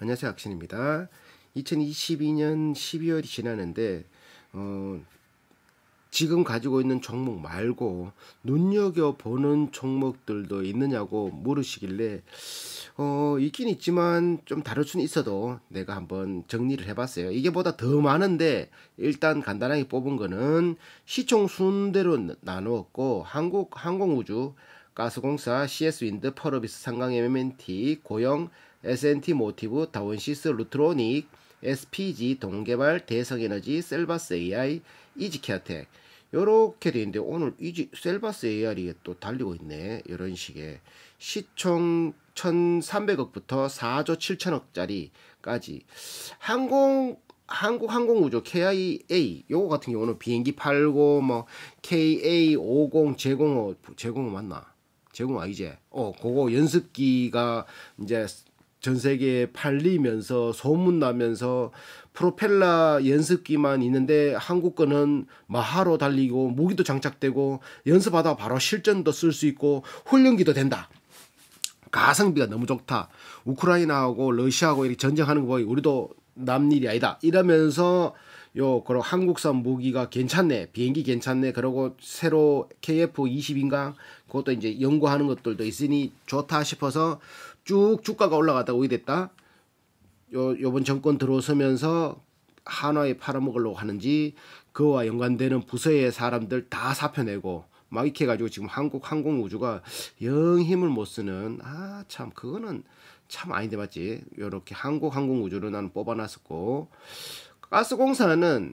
안녕하세요 악신입니다 2022년 12월이 지났는데 어, 지금 가지고 있는 종목 말고 눈여겨보는 종목들도 있느냐고 물으시길래 어, 있긴 있지만 좀 다를 수는 있어도 내가 한번 정리를 해봤어요. 이게 보다 더 많은데 일단 간단하게 뽑은 거는 시총 순대로 나누었고 한국 항공우주 가스공사, CS윈드, 펄어비스, 상강, MMNT, 고영, SNT 모티브, 다원시스 루트로닉, SPG, 동개발, 대성에너지, 셀바스 AI, 이지케어텍 요렇게 되는데 오늘 이지 셀바스 AR이 또 달리고 있네 이런 식의 시총 1,300억부터 4조 7천억짜리까지 항공 한국 항공우주 KIA 요거 같은 경우는 비행기 팔고 뭐 KA50 제공어 제공어 맞나? 제공 아이제어 그거 연습기가 이제 전 세계에 팔리면서 소문나면서 프로펠러 연습기만 있는데 한국 거는 마하로 달리고 무기도 장착되고 연습하다 바로 실전도 쓸 수 있고 훈련기도 된다. 가성비가 너무 좋다. 우크라이나하고 러시아하고 이렇게 전쟁하는 거 보니 우리도 남일이 아니다. 이러면서 요 그런 한국산 무기가 괜찮네. 비행기 괜찮네. 그러고 새로 KF20인가 그것도 이제 연구하는 것들도 있으니 좋다 싶어서 쭉 주가가 올라갔다가 어디 됐다? 요, 요번 정권 들어서면서 한화에 팔아먹으려고 하는지 그와 연관되는 부서의 사람들 다 사표내고 막 이렇게 해가지고 지금 한국 항공우주가 영 힘을 못 쓰는 아 참 그거는 참 아닌데 맞지 요렇게 한국 항공우주를 나는 뽑아놨었고 가스공사는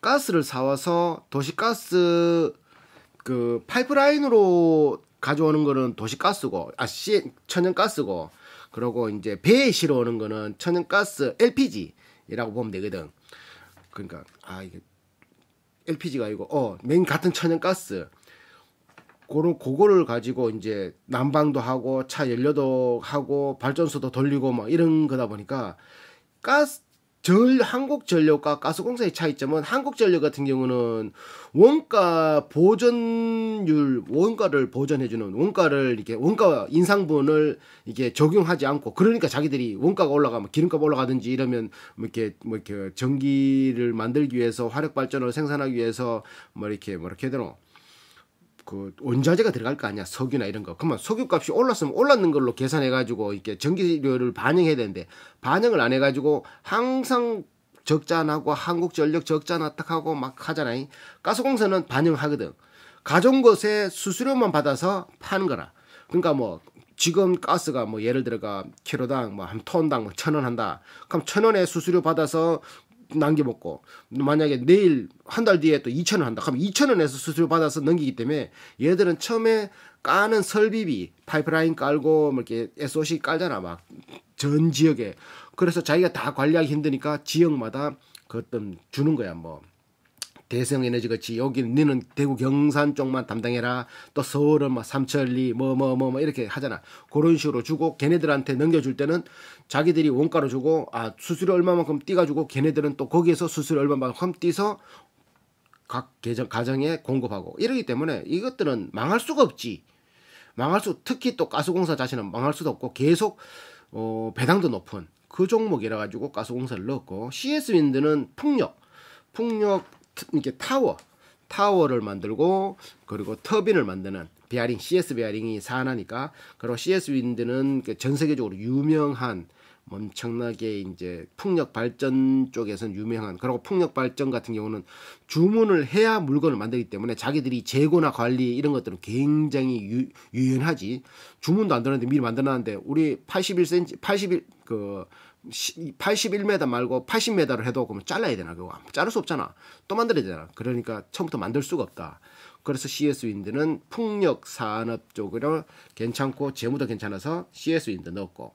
가스를 사와서 도시가스 그 파이프라인으로 가져오는 거는 도시가스고 아 시, 천연가스고 그러고 이제 배에 실어오는 거는 천연가스 LPG라고 보면 되거든. 그러니까 아 이게 LPG가 아니고 어맨 같은 천연가스 고런 고거를 가지고 이제 난방도 하고 차 연료도 하고 발전소도 돌리고 막 뭐 이런 거다 보니까 가스 전 한국전력과 가스공사의 차이점은 한국전력 같은 경우는 원가 보전율 원가를 보전해주는 원가를 이렇게 원가 인상분을 이게 렇 적용하지 않고 그러니까 자기들이 원가가 올라가면 기름값 올라가든지 이러면 뭐 이렇게 뭐 이렇게 전기를 만들기 위해서 화력 발전을 생산하기 위해서 뭐 이렇게 뭐 이렇게 되노 그 원자재가 들어갈 거 아니야 석유나 이런 거 그러면 석유 값이 올랐으면 올랐는 걸로 계산해 가지고 이렇게 전기료를 반영해야 되는데 반영을 안 해 가지고 항상 적자 나고 한국전력 적자 나탁하고 막 하잖아요 가스공사는 반영하거든 가정온 것에 수수료만 받아서 파는 거라 그러니까 뭐 지금 가스가 뭐 예를 들어가 키로당 뭐 한 톤당 뭐천원 한다. 그럼 천 원에 수수료 받아서 남겨 먹고 만약에 내일 한 달 뒤에 또 2천 원 한다. 그면 2천 원에서 수술 받아서 넘기기 때문에 얘들은 처음에 까는 설비비 파이프라인 깔고 뭐 이렇게 SOC 깔잖아 막 전 지역에 그래서 자기가 다 관리하기 힘드니까 지역마다 그 어떤 주는 거야 뭐 대성에너지 가이 여기 너는 대구 경산 쪽만 담당해라 또 서울은 뭐 삼천리 뭐뭐뭐뭐 뭐, 뭐, 뭐 이렇게 하잖아 그런 식으로 주고 걔네들한테 넘겨줄 때는 자기들이 원가로 주고 아 수수료 얼마만큼 띠가지고 걔네들은 또 거기에서 수수료 얼마만큼 띠서각 계정 가정에 공급하고 이러기 때문에 이것들은 망할 수가 없지 망할 수 특히 또 가스공사 자신은 망할 수도 없고 계속 어, 배당도 높은 그 종목이라 가지고 가스공사를 넣었고 CS 윈드는 풍력 풍력 이렇게 타워 타워를 만들고 그리고 터빈을 만드는 베어링 CS 베어링이 사나니까 그리고 CS 윈드는 그 전 세계적으로 유명한 엄청나게 이제 풍력 발전 쪽에서는 유명한 그리고 풍력 발전 같은 경우는 주문을 해야 물건을 만들기 때문에 자기들이 재고나 관리 이런 것들은 굉장히 유, 유연하지 주문도 안 들었는데 미리 만들어놨는데 우리 81cm 81그 81m 말고 80m로 해도 그러면 잘라야 되나 그거 자를 수 없잖아 또 만들어야 되잖아 그러니까 처음부터 만들 수가 없다 그래서 CS 윈드는 풍력 산업 쪽으로 괜찮고 재무도 괜찮아서 CS 윈드 넣었고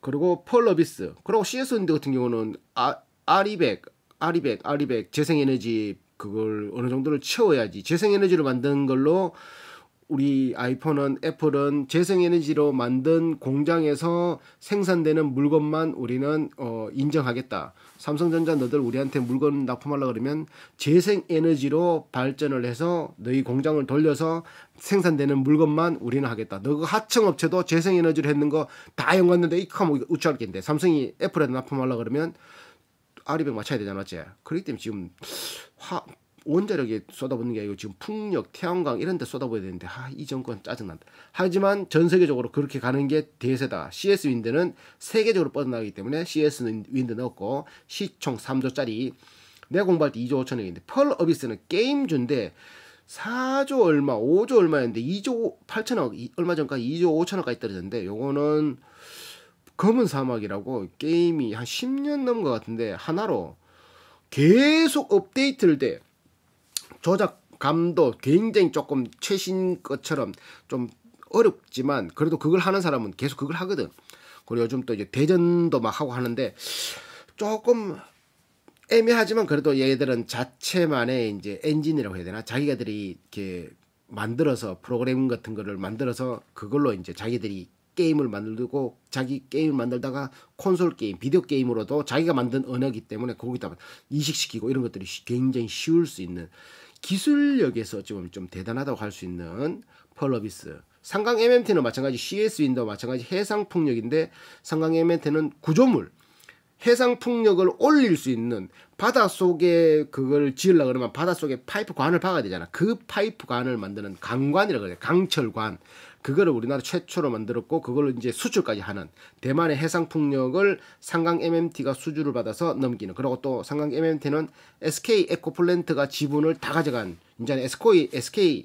그리고 폴러비스 그리고 CS 윈드 같은 경우는 아, 아리백 아리백 아리백 재생에너지 그걸 어느 정도를 채워야지 재생에너지로 만든 걸로 우리 아이폰은 애플은 재생에너지로 만든 공장에서 생산되는 물건만 우리는 어, 인정하겠다. 삼성전자 너들 우리한테 물건 납품하려 그러면 재생에너지로 발전을 해서 너희 공장을 돌려서 생산되는 물건만 우리는 하겠다. 너 그 하청업체도 재생에너지를 했는 거다 연관된데 이컴 우쭐할 겠데 삼성이 애플에 납품하려 그러면 아리백 맞춰야 되잖아, 쟤. 그렇기 때문에 지금 화, 원자력에 쏟아붓는 게 아니고 지금 풍력, 태양광 이런 데 쏟아부어야 되는데 아, 이 정권 짜증난다. 하지만 전 세계적으로 그렇게 가는 게 대세다. CS 윈드는 세계적으로 뻗어나가기 때문에 CS 윈드 넣었고 시총 3조짜리 내가 공부할 때 2조 5천억인데 펄 어비스는 게임주인데 4조 얼마, 5조 얼마였는데 2조 8천억, 얼마 전까지 2조 5천억까지 떨어졌는데 요거는 검은 사막이라고 게임이 한 10년 넘은 것 같은데 하나로 계속 업데이트를 돼. 조작감도 굉장히 조금 최신 것처럼 좀 어렵지만 그래도 그걸 하는 사람은 계속 그걸 하거든. 그리고 요즘 또 이제 대전도 막 하고 하는데 조금 애매하지만 그래도 얘들은 자체만의 이제 엔진이라고 해야 되나 자기가들이 이렇게 만들어서 프로그램 같은 거를 만들어서 그걸로 이제 자기들이 게임을 만들고 자기 게임을 만들다가 콘솔 게임, 비디오 게임으로도 자기가 만든 언어기 때문에 거기다가 이식시키고 이런 것들이 굉장히 쉬울 수 있는 기술력에서 좀, 좀 대단하다고 할 수 있는 펄러비스. 상강 MMT는 마찬가지 CS 윈도 마찬가지 해상 풍력인데 상강 MMT는 구조물 해상 풍력을 올릴 수 있는 바다 속에 그걸 지으려 그러면 바다 속에 파이프 관을 박아야 되잖아. 그 파이프 관을 만드는 강관이라고 그래. 요 강철관. 그거를 우리나라 최초로 만들었고 그걸 이제 수출까지 하는 대만의 해상 풍력을 상강 MMT가 수주를 받아서 넘기는 그리고 또 상강 MMT는 SK 에코플랜트가 지분을 다 가져간 이제는 SK SK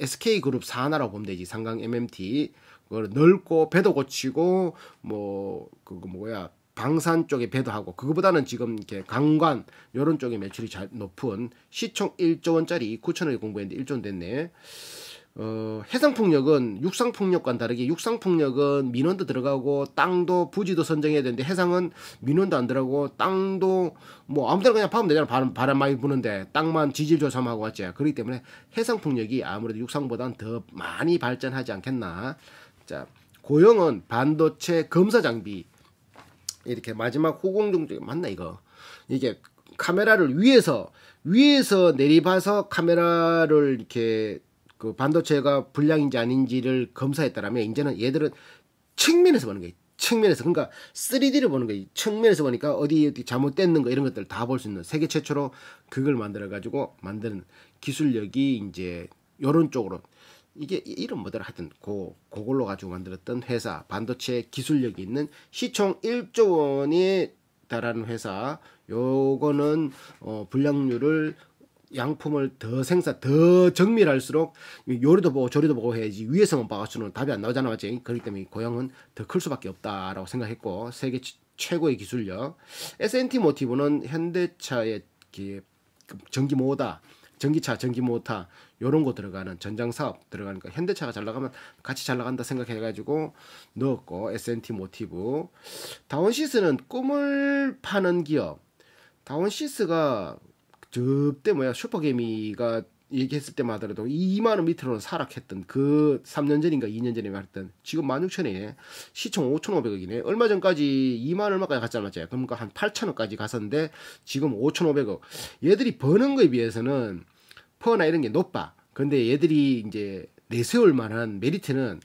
SK 그룹 산하라고 보면 되지 상강 MMT 그걸 넓고 배도 고치고 뭐 그거 뭐야 방산 쪽에 배도하고 그거보다는 지금 이렇게 강관 요런 쪽에 매출이 잘 높은 시총 1조 원짜리 9천억이 공부했는데 1조 원 됐네. 어, 해상풍력은육상풍력과는 다르게 육상풍력은 민원도 들어가고 땅도 부지도 선정해야 되는데 해상은 민원도 안 들어가고 땅도 뭐 아무 데나 그냥 파면 되잖아 바람, 바람 많이 부는데 땅만 지질 조사하고 만 왔지 그렇기 때문에 해상풍력이 아무래도 육상보다는더 많이 발전하지 않겠나 자 고영은 반도체 검사 장비 이렇게 마지막 호공종 맞나 이거 이게 카메라를 위에서 위에서 내리봐서 카메라를 이렇게 그 반도체가 불량인지 아닌지를 검사했다라면 이제는 얘들은 측면에서 보는 거예요. 측면에서 그러니까 3D를 보는 거예요. 측면에서 보니까 어디 어디 잘못됐는 거 이런 것들 다 볼 수 있는 세계 최초로 그걸 만들어 가지고 만드는 기술력이 이제 요런 쪽으로 이게 이름 뭐더라 하여튼 고 그걸로 가지고 만들었던 회사 반도체 기술력이 있는 시총 1조 원이 달하는 회사 요거는 어 불량률을 양품을 더 생산, 더 정밀할수록 요리도 보고 조리도 보고 해야지 위에서만 봐가지고는 답이 안 나오잖아, 맞지? 그렇기 때문에 고향은 더 클 수밖에 없다라고 생각했고 세계 최고의 기술력. SNT 모티브는 현대차의 전기 모다, 전기차, 전기 모타 요런 거 들어가는 전장 사업 들어가는 거 현대차가 잘 나가면 같이 잘 나간다 생각해 가지고 넣었고 SNT 모티브 다운시스는 꿈을 파는 기업 다운시스가 저때 뭐야 슈퍼게미가 얘기했을 때만 하더라도 2만원 밑으로는 사락했던 그 3년 전인가 2년 전에 말했던 지금 1 6 0 0 0에시총 5,500억이네. 얼마 전까지 2만 얼마까지 갔잖아. 맞지? 그러니까 한 8,000원까지 갔었는데 지금 5,500억. 얘들이 버는 거에 비해서는 퍼나 이런 게 높아. 근데 얘들이 이제 내세울 만한 메리트는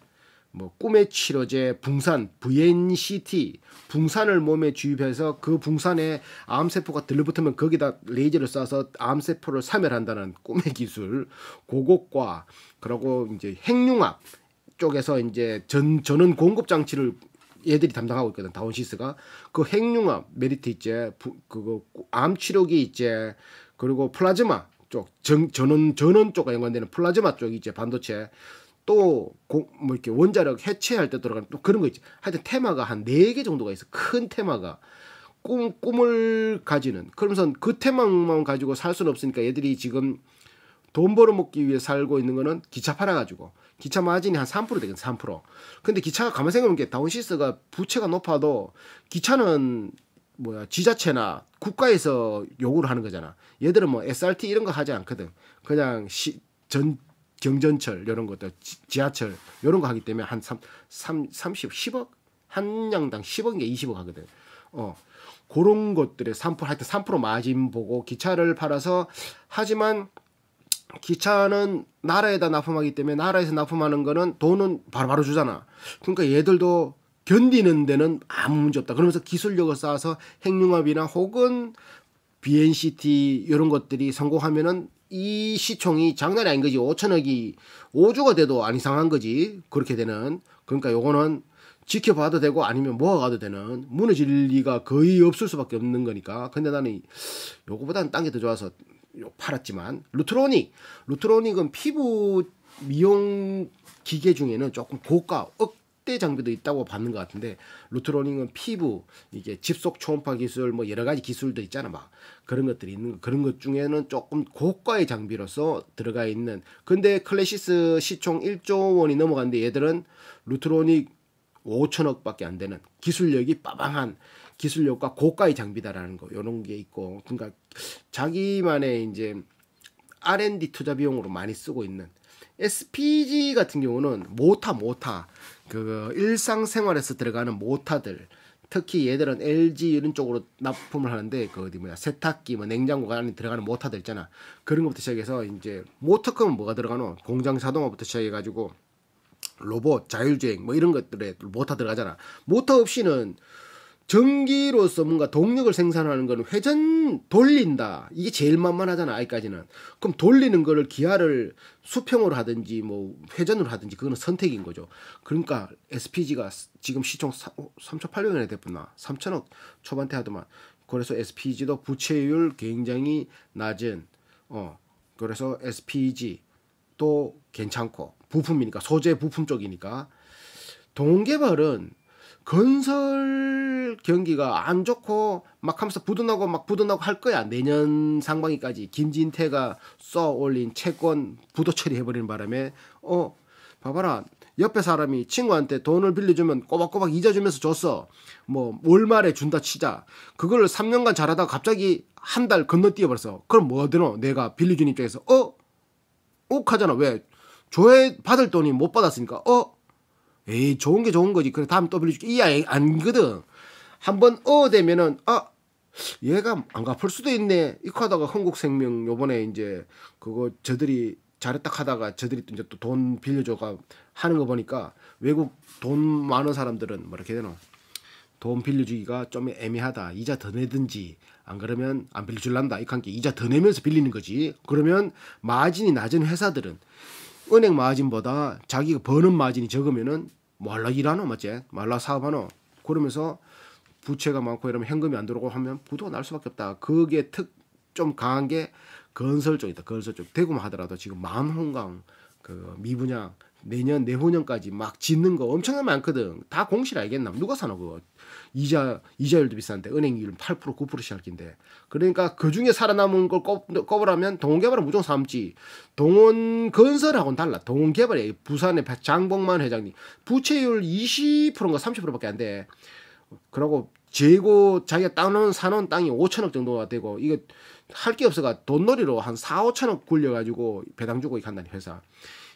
뭐 꿈의 치료제 붕산 VNCT 붕산을 몸에 주입해서 그 붕산에 암세포가 들러붙으면 거기다 레이저를 쏴서 암세포를 사멸한다는 꿈의 기술 고것과 그리고 이제 핵융합 쪽에서 이제 전 전원 공급 장치를 얘들이 담당하고 있거든 다운시스가 그 핵융합 메리트 있제 그거 암 치료기 있제 그리고 플라즈마 쪽 전, 전원 전원 쪽과 연관되는 플라즈마 쪽이 이제 반도체 또 공, 뭐 이렇게 원자력 해체할 때 들어가는 또 그런 거 있지. 하여튼 테마가 한 네 개 정도가 있어. 큰 테마가. 꿈, 꿈을 가지는. 그러면서 그 테마만 가지고 살 수는 없으니까 얘들이 지금 돈 벌어먹기 위해 살고 있는 거는 기차 팔아가지고. 기차 마진이 한 3% 되겠네, 3%. 근데 기차가 가만 생각해보니까 다운시스가 부채가 높아도 기차는 뭐야 지자체나 국가에서 요구를 하는 거잖아. 얘들은 뭐 SRT 이런 거 하지 않거든. 그냥 시, 전 경전철 이런 것들 지하철 이런 거 하기 때문에 한 3, 3 30 10억 한 양당 10억인가 20억 하거든. 어. 그런 것들의 3% 하여튼 3% 마진 보고 기차를 팔아서 하지만 기차는 나라에다 납품하기 때문에 나라에서 납품하는 거는 돈은 바로바로 바로 주잖아. 그러니까 얘들도 견디는 데는 아무 문제 없다. 그러면서 기술력을 쌓아서 핵융합이나 혹은 BNCT 이런 것들이 성공하면은 이 시총이 장난이 아닌 거지. 5천억이 5조가 돼도 안 이상한 거지. 그렇게 되는. 그러니까 요거는 지켜봐도 되고 아니면 모아가도 되는 무너질 리가 거의 없을 수밖에 없는 거니까. 근데 나는 요거보다는 딴게 더 좋아서 팔았지만 루트로닉 루트로닉은 피부 미용 기계 중에는 조금 고가 억 1대 장비도 있다고 봤는것 같은데 루트러닝은 피부 이게 집속 초음파 기술 뭐 여러 가지 기술도 있잖아 막 그런 것들이 있는 그런 것 중에는 조금 고가의 장비로서 들어가 있는 근데 클래시스 시총 1조 원이 넘어갔는데 얘들은 루트로닉 5천억밖에 안 되는 기술력이 빠방한 기술력과 고가의 장비다라는 거 이런 게 있고 그러니까 자기만의 이제 R&D 투자 비용으로 많이 쓰고 있는 SPG 같은 경우는 모타 모타 그 일상생활에서 들어가는 모타들 특히 얘들은 LG 이런 쪽으로 납품을 하는데 그 어디 뭐야 세탁기 뭐 냉장고가 안에 들어가는 모터들 있잖아 그런 것부터 시작해서 이제 모터급은 뭐가 들어가노 공장 자동화부터 시작해가지고 로봇 자율주행 뭐 이런 것들에 모터 들어가잖아 모터 없이는 전기로서 뭔가 동력을 생산하는 거는 회전 돌린다. 이게 제일 만만하잖아, 아직까지는. 그럼 돌리는 거를 기하를 수평으로 하든지 뭐 회전으로 하든지 그거는 선택인 거죠. 그러니까 SPG가 지금 시총 3.8조 어, 원에 됐구나. 3천억 초반대 하더만. 그래서 SPG도 부채율 굉장히 낮은 어. 그래서 SPG 도 괜찮고 부품이니까 소재 부품 쪽이니까 동개발은 건설 경기가 안 좋고 막 하면서 부도나고 막 부도나고 할 거야. 내년 상반기까지 김진태가 써 올린 채권 부도 처리해버리는 바람에 어 봐봐라 옆에 사람이 친구한테 돈을 빌려주면 꼬박꼬박 이자 주면서 줬어. 뭐 월말에 준다 치자. 그걸 3년간 잘하다가 갑자기 한 달 건너뛰어버렸어. 그럼 뭐 되노? 내가 빌려준 입장에서 어? 욱하잖아. 왜? 조회 받을 돈이 못 받았으니까 어? 에이 좋은 게 좋은 거지. 그래 다음 또 빌려줄게. 이 아이 안거든. 한 번 어 되면은 아 얘가 안 갚을 수도 있네. 이거 하다가 한국생명 요번에 이제 그거 저들이 잘했다 하다가 저들이 또 이제 또 돈 빌려줘가 하는 거 보니까 외국 돈 많은 사람들은 뭐 이렇게 되나 돈 빌려주기가 좀 애매하다. 이자 더 내든지 안 그러면 안 빌려줄란다. 이렇게 이자 더 내면서 빌리는 거지. 그러면 마진이 낮은 회사들은 은행 마진보다 자기가 버는 마진이 적으면은 말라 일하노 맞제 말라 사업하노? 그러면서 부채가 많고 이러면 현금이 안 들어오고 하면 부도가 날 수밖에 없다. 그게 특 좀 강한 게 건설 쪽이다. 건설 쪽 대구만 하더라도 지금 만홍강 그 미분양 내년 내후년까지 막 짓는 거 엄청나게 많거든. 다 공실 알겠나? 누가 사나 그거. 이자 이자율도 비싼데 은행 이율 8% 9%씩 할 긴데. 그러니까 그 중에 살아남은 걸 꼽으라면 동원개발은 무조건 삼지. 동원건설하고는 달라. 동원개발에 부산의 장봉만 회장님 부채율 20%인가 30%밖에 안 돼. 그러고 재고 자기가 따놓은 사놓은 땅이 5천억 정도가 되고 이거 할 게 없어가 돈놀이로 한 4, 5천억 굴려가지고 배당 주고 간다니 회사.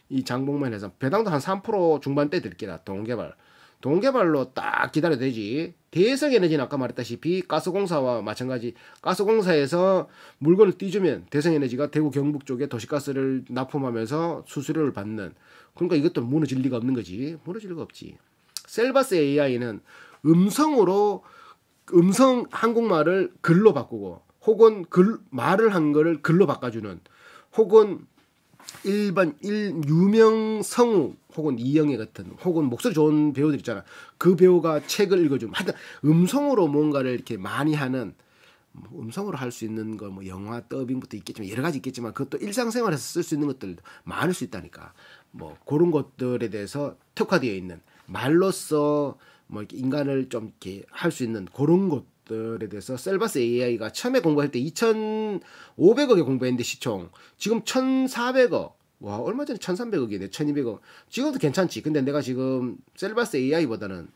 이 장봉만 해서 배당도 한 3% 중반대 들게다 동개발. 동개발로 딱 기다려 되지. 대성에너지는 아까 말했다시피 가스공사와 마찬가지 가스공사에서 물건을 띄주면 대성에너지가 대구 경북 쪽에 도시가스를 납품하면서 수수료를 받는 그러니까 이것도 무너질 리가 없는 거지. 무너질 리가 없지. 셀바스 AI는 음성으로 음성 한국말을 글로 바꾸고 혹은 글 말을 한 거를 글로 바꿔주는 혹은 일반 일 유명 성우 혹은 이영애 같은 혹은 목소리 좋은 배우들 있잖아. 그 배우가 책을 읽어주면 하여튼 음성으로 뭔가를 이렇게 많이 하는 뭐 음성으로 할 수 있는 거 뭐 영화 더빙부터 있겠지만 여러 가지 있겠지만 그것도 일상생활에서 쓸 수 있는 것들 도 많을 수 있다니까. 뭐 그런 것들에 대해서 특화되어 있는 말로써 뭐 이렇게 인간을 좀 이렇게 할 수 있는 그런 것 것들에 대해서 셀바스 AI가 처음에 공부할 때 2,500억에 공부했는데 시총 지금 1,400억 와 얼마 전에 1,300억이네 1,200억 지금도 괜찮지 근데 내가 지금 셀바스 AI보다는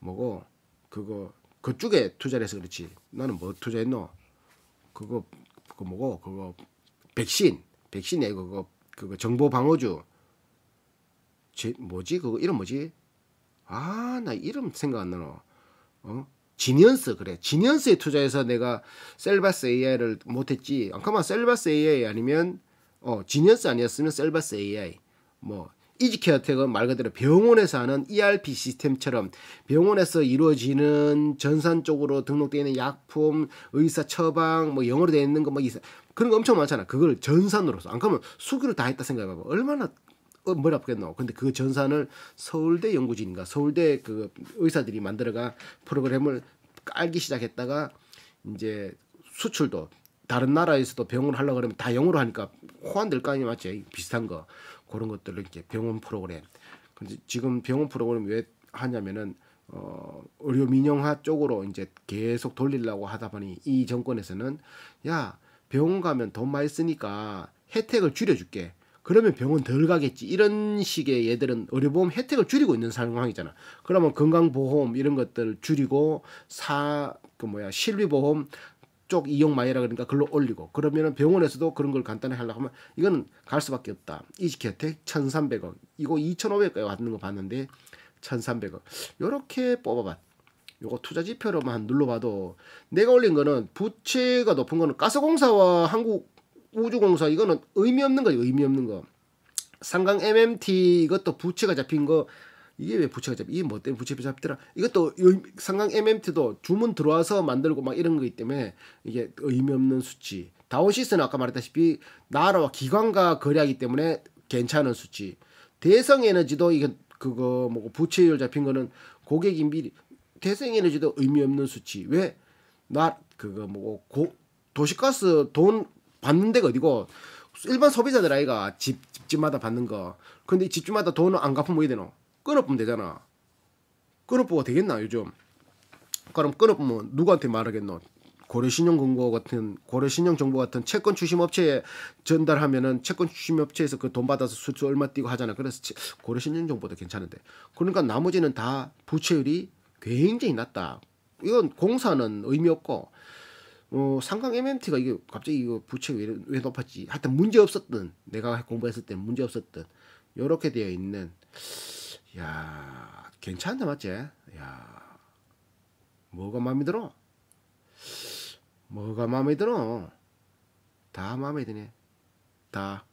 뭐고 그거 그쪽에 투자를 해서 그렇지 나는 뭐 투자했노 그거 그거 뭐고 그거 백신 백신에 그거 그거 정보 방어주 제 뭐지 그거 이름 뭐지 아 나 이름 생각 안 나노 어 지니언스 그래 지니언스에 투자해서 내가 셀바스 AI를 못했지 안카만 아, 셀바스 AI 아니면 어 지니언스 아니었으면 셀바스 AI 뭐 이지케어텍은 말 그대로 병원에서 하는 ERP 시스템처럼 병원에서 이루어지는 전산 쪽으로 등록되어 있는 약품, 의사 처방, 뭐 영어로 되어 있는 거 뭐 그런 거 엄청 많잖아. 그걸 전산으로서. 안 그러면 수기를 다 했다 생각해봐봐. 얼마나 어, 머리 아프겠노. 근데 그 전산을 서울대 연구진인가 서울대 그 의사들이 만들어가 프로그램을 깔기 시작했다가 이제 수출도 다른 나라에서도 병원 하려고 그러면 다 영어로 하니까 호환될 거 아니에요 맞지 비슷한 거 그런 것들을 이렇게 병원 프로그램 근데 지금 병원 프로그램 왜 하냐면은 어 의료 민영화 쪽으로 이제 계속 돌리려고 하다 보니 이 정권에서는 야 병원 가면 돈 많이 쓰니까 혜택을 줄여줄게 그러면 병원 덜 가겠지 이런 식의 얘들은 의료보험 혜택을 줄이고 있는 상황이잖아. 그러면 건강보험 이런 것들 줄이고 사 그 뭐야 실비보험 쪽 이용 마이라 그러니까 글로 올리고 그러면은 병원에서도 그런 걸 간단히 하려고 하면 이거는 갈 수밖에 없다. 이식 혜택 1,300원 이거 2,500원에 왔는 거 봤는데 1,300원 요렇게 뽑아봤. 요거 투자 지표로만 눌러봐도 내가 올린 거는 부채가 높은 거는 가스공사와 한국 우주공사 이거는 의미 없는 거예요. 의미 없는 거. 상강 MMT 이것도 부채가 잡힌 거 이게 왜 부채가 잡? 이게 뭐 때문에 부채가 잡더라? 이것도 상강 MMT도 주문 들어와서 만들고 막 이런 거기 때문에 이게 의미 없는 수치. 다오시스는 아까 말했다시피 나라와 기관과 거래하기 때문에 괜찮은 수치. 대성 에너지도 이게 그거 뭐 부채율 잡힌 거는 고객 인비 리 대성 에너지도 의미 없는 수치. 왜? 나 그거 뭐 고, 도시가스 돈 받는 데가 어디고 일반 소비자들 아이가 집 집집마다 받는 거. 근데 집집마다 돈을 안 갚으면 어디 되노? 끊어보면 되잖아. 끊어보가 되겠나 요즘? 그럼 끊어보면 누구한테 말하겠노? 고려신용정보 같은 고려신용정보 같은 채권 추심 업체에 전달하면은 채권 추심 업체에서 그 돈 받아서 수출 얼마 띄고 하잖아. 그래서 고려신용정보도 괜찮은데. 그러니까 나머지는 다 부채율이 굉장히 낮다. 이건 공사는 의미 없고 어, 상강 MMT가 이게 갑자기 이거 부채가 왜, 왜 높았지? 하여튼 문제 없었던, 내가 공부했을 때 문제 없었던, 요렇게 되어 있는, 야 괜찮다, 맞지? 야 뭐가 마음에 들어? 뭐가 마음에 들어? 다 마음에 드네. 다.